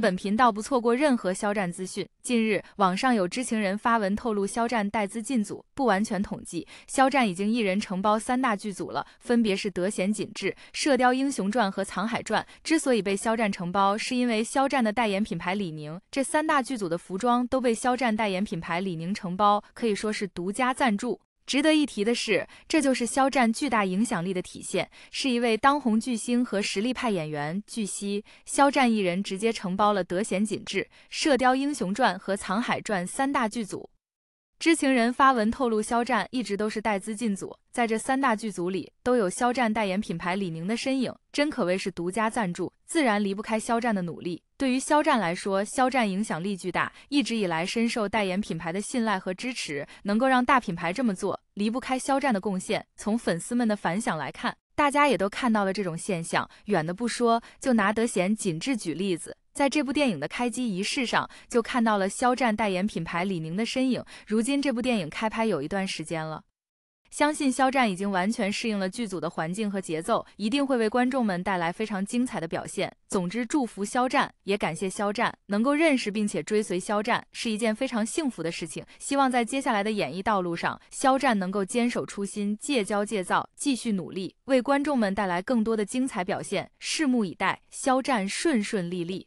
本频道不错过任何肖战资讯。近日，网上有知情人发文透露，肖战带资进组。不完全统计，肖战已经一人承包三大剧组了，分别是《德贤锦志》《射雕英雄传》和《藏海传》。之所以被肖战承包，是因为肖战的代言品牌李宁，这三大剧组的服装都被肖战代言品牌李宁承包，可以说是独家赞助。值得一提的是，这就是肖战巨大影响力的体现，是一位当红巨星和实力派演员。据悉，肖战一人直接承包了德贤、锦致、《射雕英雄传》和《藏海传》三大剧组。知情人发文透露，肖战一直都是带资进组，在这三大剧组里都有肖战代言品牌李宁的身影，真可谓是独家赞助，自然离不开肖战的努力。对于肖战来说，肖战影响力巨大，一直以来深受代言品牌的信赖和支持，能够让大品牌这么做，离不开肖战的贡献。从粉丝们的反响来看，大家也都看到了这种现象。远的不说，就拿德贤紧致举例子，在这部电影的开机仪式上，就看到了肖战代言品牌李宁的身影。如今这部电影开拍有一段时间了。相信肖战已经完全适应了剧组的环境和节奏，一定会为观众们带来非常精彩的表现。总之，祝福肖战，也感谢肖战能够认识并且追随肖战，是一件非常幸福的事情。希望在接下来的演艺道路上，肖战能够坚守初心，戒骄戒躁，继续努力，为观众们带来更多的精彩表现。拭目以待，肖战顺顺利利。